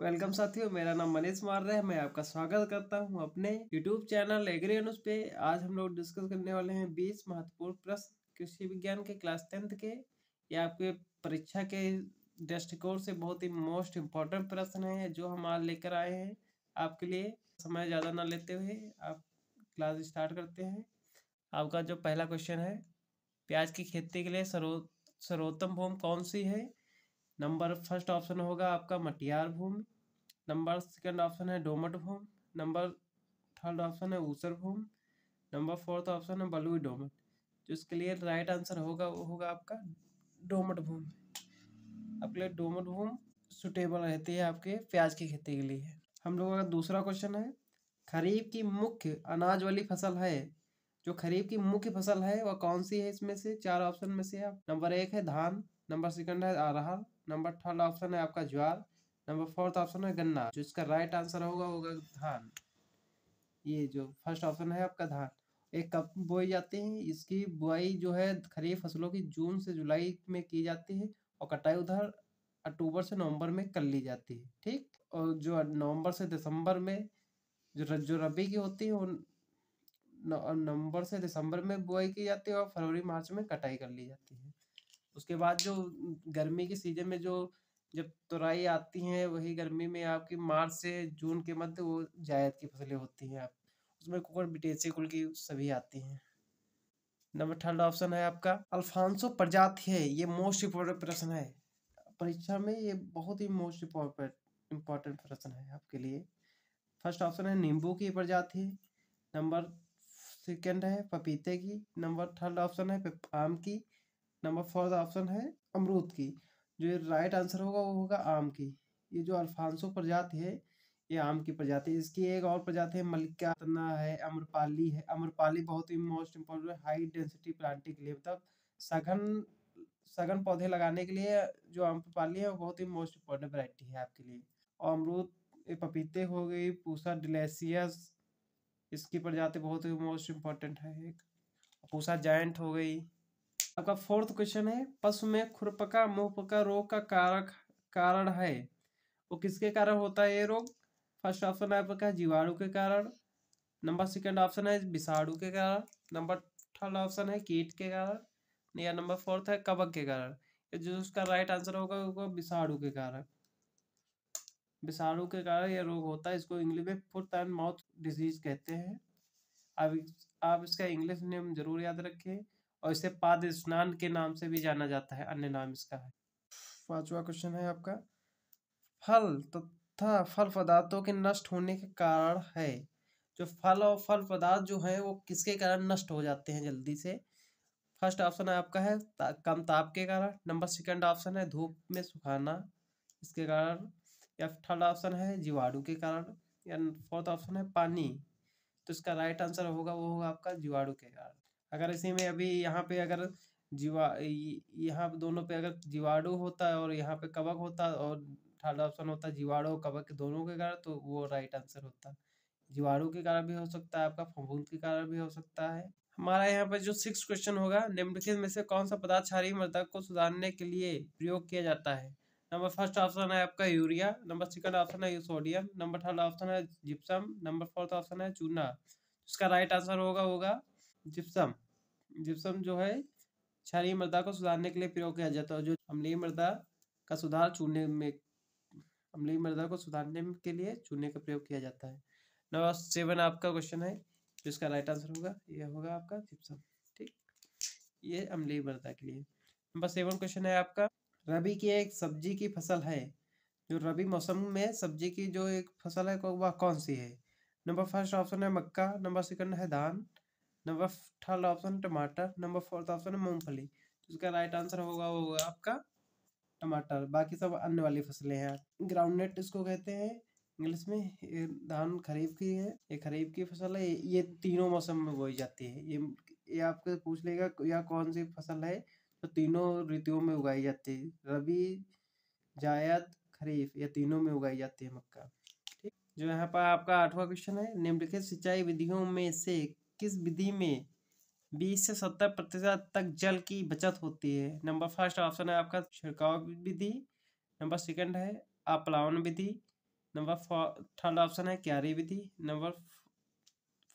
welcome साथियों मेरा नाम मनीष मार्रे है मैं आपका स्वागत करता हूं अपने यूट्यूब चैनल एग्री न्यूज पे आज हम लोग डिस्कस करने वाले हैं बीस महत्वपूर्ण प्रश्न कृषि विज्ञान के क्लास टेंथ के ये आपके परीक्षा के दृष्टिकोण से बहुत ही मोस्ट इम्पोर्टेंट प्रश्न है जो हम आज लेकर आए हैं आपके लिए समय ज़्यादा ना लेते हुए आप क्लास स्टार्ट करते हैं आपका जो पहला क्वेश्चन है प्याज की खेती के लिए सर्वोत्तम भूमि कौन सी है नंबर फर्स्ट ऑप्शन होगा आपका मटियार भूमि नंबर सेकंड ऑप्शन है डोमट भूमि नंबर थर्ड ऑप्शन है ऊसर भूमि नंबर फोर्थ ऑप्शन है बलुई डोमट जो इसके लिए राइट आंसर होगा वो होगा आपका डोमट भूमि आपके लिए डोमट भूमि सुटेबल रहती है आपके प्याज की खेती के लिए हम लोगों का दूसरा क्वेश्चन है खरीफ की मुख्य अनाज वाली फसल है जो खरीफ की मुख्य फसल है वह कौन सी है इसमें से चार ऑप्शन में से आप नंबर एक है धान नंबर सेकंड है अरहर नंबर थर्ड ऑप्शन है आपका ज्वार नंबर फोर्थ ऑप्शन है गन्ना जो इसका राइट आंसर होगा होगा धान ये जो फर्स्ट ऑप्शन है आपका धान एक कब बोई जाती है इसकी बुआई जो है खरीफ फसलों की जून से जुलाई में की जाती है और कटाई उधर अक्टूबर से नवंबर में कर ली जाती है ठीक और जो नवंबर से दिसंबर में जो जो रबी की होती है वो नवंबर से दिसंबर में बुआई की जाती है और फरवरी मार्च में कटाई कर ली जाती है उसके बाद जो गर्मी के सीजन में जो जब तुराई आती है वही गर्मी में आपकी मार्च से जून के मध्य वो जायद की फसलें होती हैं आप उसमें कुकर बिटेसी कुल की सभी आती हैं नंबर थर्ड ऑप्शन है आपका अल्फांसो प्रजाति है ये मोस्ट इम्पोर्टेंट प्रश्न है परीक्षा में ये बहुत ही मोस्ट इम्पोर्टेंट इम्पोर्टेंट प्रश्न है आपके लिए फर्स्ट ऑप्शन है नींबू की प्रजाति नंबर सेकेंड है पपीते की नंबर थर्ड ऑप्शन है आम की नंबर फोर्थ ऑप्शन है अमरूद की जो राइट आंसर होगा वो होगा आम की ये जो अल्फांसो प्रजाति है ये आम की प्रजाति इसकी एक और प्रजाति है मलिका तना है अम्रपाली है अम्रपाली बहुत ही most important high density planting के लिए मतलब सघन सघन पौधे लगाने के लिए जो अम्रपाली है वो बहुत ही मोस्ट इम्पोर्टेंट वरायटी है आपके लिए और अमरूद पपीते हो गई पूसा डिलेसियस इसकी प्रजाति बहुत ही मोस्ट इम्पोर्टेंट है एक पूसा जैंट हो गई आपका फोर्थ क्वेश्चन है पशु में खुरपका मुहपका रोग का कारक कारण है वो किसके कारण होता है ये रोग फर्स्ट ऑप्शन है आपका जीवाणु के कारण नंबर सेकंड ऑप्शन है विषाणु के कारण नंबर थर्ड ऑप्शन है कीट के कारण या नंबर फोर्थ है कबक के कारण जो उसका राइट आंसर होगा वो विषाणु के कारण विषाणु के कारण यह रोग होता है इसको इंग्लिश में फुट एंड माउथ डिजीज कहते हैं आप आप इसका इंग्लिश नेम जरूर याद रखें और इसे पाद स्नान के नाम से भी जाना जाता है अन्य नाम इसका है पांचवा क्वेश्चन है आपका फल तथा फल पदार्थों के नष्ट होने के कारण है जो फल और फल पदार्थ जो है वो किसके कारण नष्ट हो जाते हैं जल्दी से फर्स्ट ऑप्शन आपका है कम ताप के कारण नंबर सेकंड ऑप्शन है धूप में सुखाना इसके कारण या थर्ड ऑप्शन है जीवाणु के कारण या फोर्थ ऑप्शन है पानी तो इसका राइट आंसर होगा वो होगा आपका जीवाणु के कारण अगर इसी में अभी यहाँ पे अगर जीवा यहाँ दोनों पे अगर जीवाणु होता है और यहाँ पे कवक होता है और थर्ड ऑप्शन होता है जीवाणु और कवक दोनों के कारण तो वो राइट आंसर होता है जीवाणु के कारण भी हो सकता है आपका फफूंद के कारण भी हो सकता है हमारा यहाँ पर जो सिक्स क्वेश्चन होगा निम्नलिखित में से कौन सा पदार्थ क्षारीय मृदा को सुधारने के लिए प्रयोग किया जाता है नंबर फर्स्ट ऑप्शन है आपका यूरिया नंबर सेकंड ऑप्शन है सोडियम नंबर थर्ड ऑप्शन है जिप्सम नंबर फोर्थ ऑप्शन है चूना इसका राइट आंसर होगा होगा जिप्सम जिप्सम जो है क्षारीय मृदा को सुधारने के लिए प्रयोग किया जाता है जो अम्लीय मृदा का सुधार चूने में अम्लीय मृदा को सुधारने के लिए चूने का प्रयोग किया जाता है नंबर सेवन आपका क्वेश्चन है जिसका राइट आंसर होगा ये होगा आपका जिप्सम ठीक ये अम्लीय मृदा के लिए नंबर सेवन क्वेश्चन है आपका रबी की एक सब्जी की फसल है जो रबी मौसम में सब्जी की जो एक फसल है वह कौन सी है नंबर फर्स्ट ऑप्शन है मक्का नंबर सेकंड है धान नंबर थर्ड ऑप्शन टमाटर नंबर फोर्थ ऑप्शन है मूंगफली तो इसका राइट आंसर होगा वो होगा आपका टमाटर बाकी सब अन्य वाली फसलें हैं ग्राउंड नेट इसको कहते हैं इंग्लिश में ये धान खरीफ की है ये खरीफ की फसल है ये तीनों मौसम में बोई जाती है ये ये आपको पूछ लेगा यह कौन सी फसल है तो तीनों ऋतुओं में उगाई जाती है रबी जायद खरीफ या तीनों में उगाई जाती है मक्का ठीक जो यहाँ पर आपका आठवां क्वेश्चन है निम्नलिखित सिंचाई विधियों में से किस विधि में 20 से 70 प्रतिशत तक जल की बचत होती है नंबर फर्स्ट ऑप्शन है आपका छिड़काव विधि नंबर सेकंड है अपलावन विधि नंबर थर्ड ऑप्शन है क्यारी विधि नंबर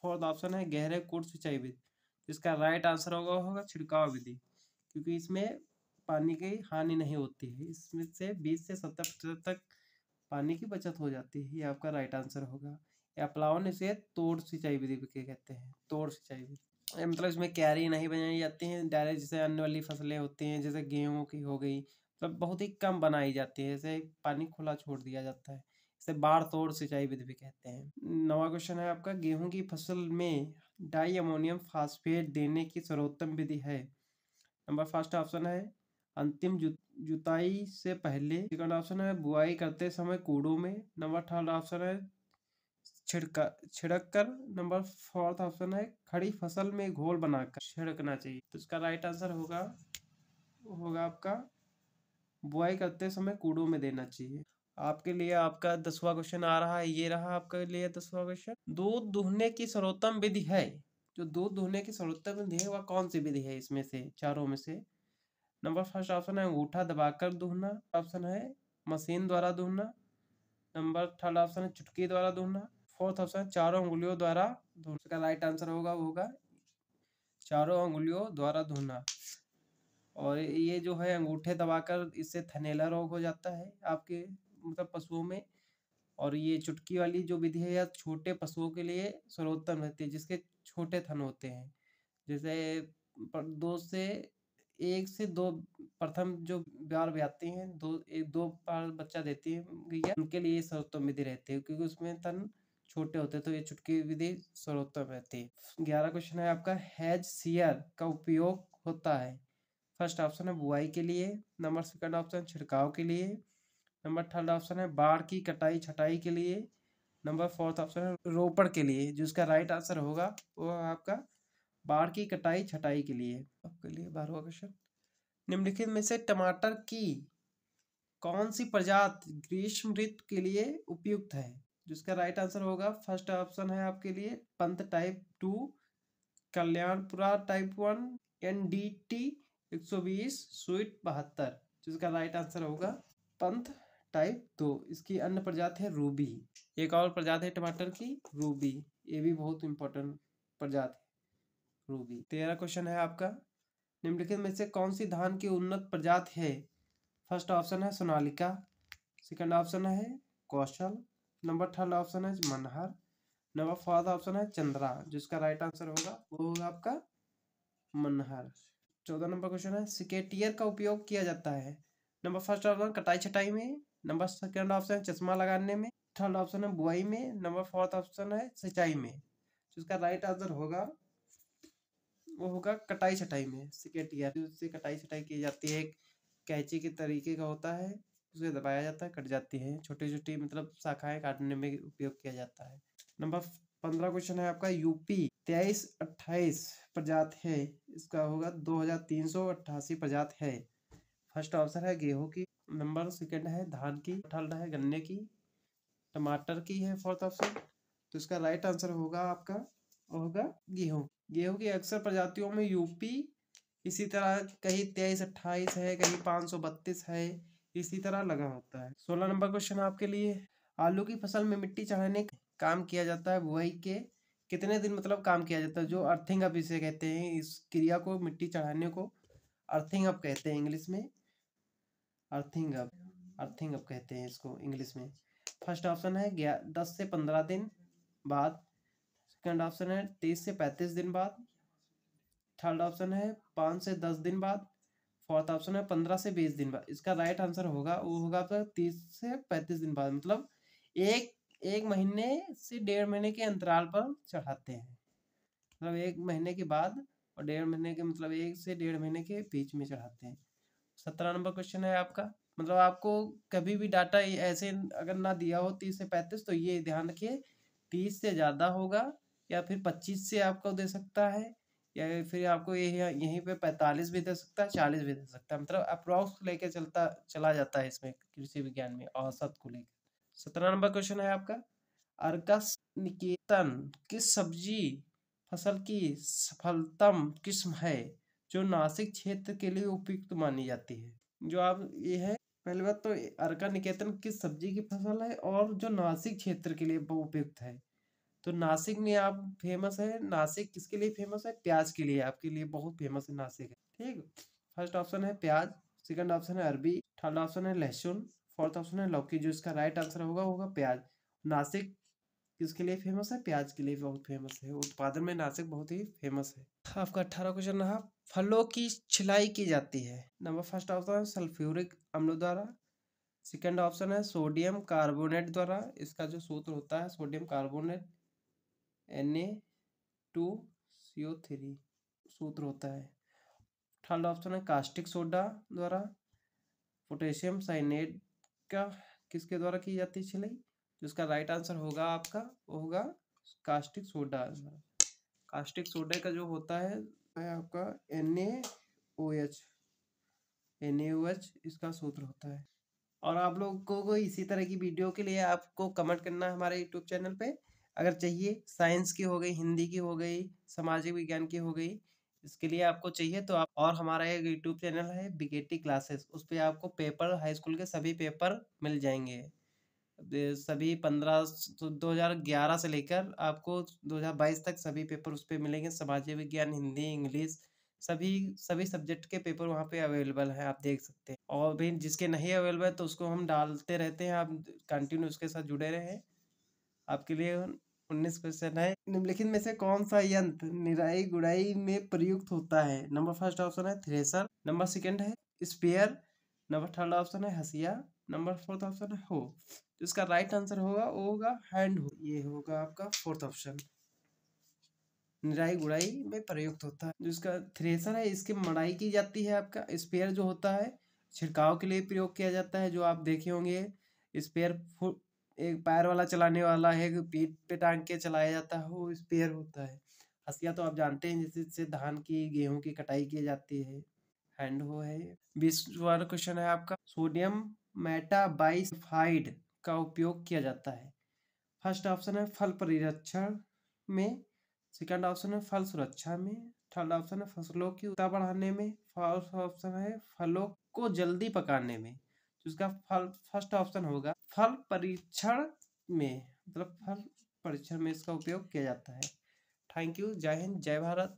फोर्थ ऑप्शन है गहरे कोट सिंचाई विधि इसका राइट आंसर होगा होगा छिड़काव विधि क्योंकि इसमें पानी की हानि नहीं होती है इसमें से बीस से सत्तर प्रतिशत तक पानी की बचत हो जाती है ये आपका राइट आंसर होगा या प्लावन इसे तोड़ सिंचाई विधि के कहते हैं तोड़ सिंचाई विधि मतलब इसमें क्यारी नहीं बनाई जाती हैं डायरेक्ट जैसे अन्य वाली फसलें होती हैं जैसे गेहूँ की हो गई मतलब बहुत ही कम बनाई जाती है जैसे पानी खुला छोड़ दिया जाता है इसे बाढ़ तोड़ सिंचाई विधि भी कहते हैं नवा क्वेश्चन है आपका गेहूं की फसल में डाई अमोनियम फास्फेट देने की सर्वोत्तम विधि है नंबर फर्स्ट ऑप्शन है अंतिम जु, जुताई से पहले सेकंड ऑप्शन है बुआई करते समय कूड़ों में नंबर थर्ड ऑप्शन है छिड़का छिड़क कर नंबर फोर्थ ऑप्शन है खड़ी फसल में घोल बनाकर छिड़कना चाहिए तो इसका राइट आंसर होगा होगा आपका बुआई करते समय कूड़ों में देना चाहिए आपके लिए आपका दसवा क्वेश्चन आ रहा है ये रहा आपके लिए दसवा क्वेश्चन दूध दुहने की सर्वोत्तम विधि है जो दूध दुहने की सर्वोत्तम विधि है वह कौन सी विधि है इसमें से चारों में से नंबर फर्स्ट ऑप्शन है अंगूठा दबाकर दुहना ऑप्शन है मशीन द्वारा दुहना नंबर थर्ड ऑप्शन है चुटकी द्वारा दुहना फोर्थ ऑप्शन चारों उंगलियों द्वारा इसका राइट आंसर होगा होगा चारों उंगलियों द्वारा धोना और ये जो है अंगूठे दबाकर इससे थनेला रोग हो जाता है आपके मतलब पशुओं में और ये चुटकी वाली जो विधि है या छोटे पशुओं के लिए सर्वोत्तम रहती है जिसके छोटे थन होते हैं जैसे दो से एक से दो प्रथम जो बार ब्याती हैं दो एक दो बार बच्चा देती है उनके लिए सर्वोत्तम विधि रहती है क्योंकि उसमें थन छोटे होते हैं तो ये चुटकी विधि सर्वोत्तम रहती है ग्यारह क्वेश्चन है आपका हैज सियर का उपयोग होता है फर्स्ट ऑप्शन है बुआई के लिए नंबर सेकंड ऑप्शन छिड़काव के लिए नंबर थर्ड ऑप्शन है बाढ़ की कटाई छटाई के लिए नंबर फोर्थ ऑप्शन है रोपड़ के लिए जिसका राइट आंसर होगा वो आपका बाढ़ की कटाई छटाई के लिए आपके लिए बारहवा क्वेश्चन निम्नलिखित में से टमाटर की कौन सी प्रजात ग्रीष्म ऋतु के लिए उपयुक्त है जिसका राइट आंसर होगा फर्स्ट ऑप्शन है आपके लिए Pant type two Kalyanpura type one N D T एक सौ बीस स्वीट बहत्तर जिसका राइट आंसर होगा पंथ टाइप दो इसकी अन्य प्रजाति है रूबी एक और प्रजाति है टमाटर की रूबी ये भी बहुत इंपॉर्टेंट प्रजाति रूबी तेरा क्वेश्चन है आपका निम्नलिखित में से कौन सी धान की उन्नत प्रजाति है फर्स्ट ऑप्शन है सोनालिका सेकंड ऑप्शन है कौशल नंबर थर्ड ऑप्शन है मनहर नंबर फोर्थ ऑप्शन है चंद्रा जिसका राइट आंसर होगा वो होगा आपका मनहर चौदह नंबर क्वेश्चन है सिकेटियर का उपयोग किया जाता है नंबर फर्स्ट ऑप्शन कटाई छटाई में नंबर सेकंड ऑप्शन है चश्मा लगाने में थर्ड ऑप्शन है बुआई में नंबर फोर्थ ऑप्शन है सिंचाई में जिसका राइट आंसर होगा वो होगा कटाई छटाई में सिकेटियर जिससे कटाई छटाई की जाती है कैची के तरीके का होता है उसे दबाया जाता है कट जाती है छोटी छोटी मतलब शाखाएं काटने में उपयोग किया जाता है नंबर पंद्रह क्वेश्चन है आपका यूपी तेईस अट्ठाईस प्रजात है इसका होगा दो हजार तीन सौ अट्ठासी प्रजात है फर्स्ट ऑप्शन है गेहूं की नंबर सेकंड है धान की थर्ड है गन्ने की टमाटर की है फोर्थ ऑप्शन तो इसका राइट आंसर होगा आपका होगा गेहूं गेहूं की अक्सर प्रजातियों में यूपी इसी तरह कहीं तेईस अट्ठाईस है कहीं पाँच सौ बत्तीस है इसी तरह लगा होता है सोलह नंबर क्वेश्चन आपके लिए आलू की फसल में मिट्टी चढ़ाने का काम किया जाता है बुआई के कितने दिन मतलब काम किया जाता है जो अर्थिंग अप इसे कहते हैं इस क्रिया को मिट्टी चढ़ाने को अर्थिंग अप कहते हैं इंग्लिश में अर्थिंग अप अर्थिंग अप कहते हैं इसको इंग्लिश में फर्स्ट ऑप्शन है दस से पंद्रह दिन बाद सेकंड ऑप्शन है तेईस से पैंतीस दिन बाद थर्ड ऑप्शन है पाँच से दस दिन बाद फोर्थ ऑप्शन है पंद्रह से बीस दिन बाद इसका राइट आंसर होगा वो होगा आपका तीस से पैंतीस दिन बाद मतलब एक एक महीने से डेढ़ महीने के अंतराल पर चढ़ाते हैं मतलब एक महीने के बाद और डेढ़ महीने के मतलब एक से डेढ़ महीने के बीच में चढ़ाते हैं सत्रह नंबर क्वेश्चन है आपका मतलब आपको कभी भी डाटा ऐसे अगर ना दिया हो तीस से पैंतीस तो ये ध्यान रखिए तीस से ज़्यादा होगा या फिर पच्चीस से आपको दे सकता है या फिर आपको ये यहीं पे पैंतालीस भी दे सकता है चालीस भी दे सकता है मतलब अप्रॉक्स लेके चलता चला जाता है इसमें कृषि विज्ञान में औसत को लेकर सत्रह नंबर क्वेश्चन है आपका अर्कस निकेतन किस सब्जी फसल की सफलतम किस्म है जो नासिक क्षेत्र के लिए उपयुक्त मानी जाती है जो आप ये है पहली बात तो अर्का निकेतन किस सब्जी की फसल है और जो नासिक क्षेत्र के लिए उपयुक्त है तो नासिक में आप फेमस है नासिक किसके लिए फेमस है प्याज के लिए आपके लिए बहुत फेमस है नासिक है ठीक फर्स्ट ऑप्शन है प्याज सेकंड ऑप्शन है अरबी थर्ड ऑप्शन है लहसुन फोर्थ ऑप्शन है लौकी जो इसका राइट आंसर होगा होगा प्याज नासिक किसके लिए फेमस है प्याज के लिए बहुत फेमस है उत्पादन में नासिक बहुत ही फेमस है आपका अठारह क्वेश्चन रहा फलों की छिलाई की जाती है नंबर फर्स्ट ऑप्शन है सल्फ्यूरिक अम्ल द्वारा सेकंड ऑप्शन है सोडियम कार्बोनेट द्वारा इसका जो सूत्र होता है sodium carbonate N A two C O three सूत्र होता है थर्ड ऑप्शन है कास्टिक सोडा द्वारा पोटेशियम साइनेट का किसके द्वारा की जाती है छिलाई जिसका राइट आंसर होगा आपका वो होगा कास्टिक सोडा कास्टिक सोडा का जो होता है है आपका N A O H N A O H इसका सूत्र होता है और आप लोगों को इसी तरह की वीडियो के लिए आपको कमेंट करना है हमारे यूट्यूब चैनल पे अगर चाहिए साइंस की हो गई हिंदी की हो गई सामाजिक विज्ञान की हो गई इसके लिए आपको चाहिए तो आप और हमारा एक यूट्यूब चैनल है बीकेटी क्लासेस उस पर आपको पेपर हाई स्कूल के सभी पेपर मिल जाएंगे सभी पंद्रह दो हज़ार ग्यारह से लेकर आपको दो हज़ार बाईस तक सभी पेपर उस पर मिलेंगे सामाजिक विज्ञान हिंदी इंग्लिश सभी सभी सब्जेक्ट के पेपर वहाँ पे अवेलेबल हैं आप देख सकते हैं और भी जिसके नहीं अवेलेबल है तो उसको हम डालते रहते हैं आप कंटिन्यू उसके साथ जुड़े रहें आपके लिए उन्नीस क्वेश्चन है निम्नलिखित में से कौन सा यंत्र निराई गुड़ाई में प्रयुक्त होता है नंबर फर्स्ट ऑप्शन है थ्रेसर नंबर सेकंड है स्पेयर नंबर थर्ड ऑप्शन है हसिया नंबर फोर्थ ऑप्शन है हो तो इसका राइट आंसर होगा वो होगा हैंड हो ये होगा आपका फोर्थ ऑप्शन निराई गुड़ाई में प्रयुक्त होता है जिसका थ्रेसर है इसके मड़ाई की जाती है आपका स्पेयर जो होता है छिड़काव के लिए प्रयोग किया जाता है जो आप देखे होंगे स्पेयर एक पैर वाला चलाने वाला है पीठ पे टांग के चलाया जाता है वो स्पेयर होता है हसिया तो आप जानते हैं जिससे धान की गेहूं की कटाई की जाती है हैंड हो है वाला क्वेश्चन है आपका सोडियम मेटाबाइसफाइड का उपयोग किया जाता है फर्स्ट ऑप्शन है फल परिरक्षण में सेकंड ऑप्शन है फल सुरक्षा में थर्ड ऑप्शन है फसलों की उत्ता बढ़ाने में फोर्थ ऑप्शन है फलों को जल्दी पकाने में इसका फल फर्स्ट ऑप्शन होगा फल परीक्षण में मतलब फल परीक्षण में इसका उपयोग किया जाता है थैंक यू जय हिंद जय भारत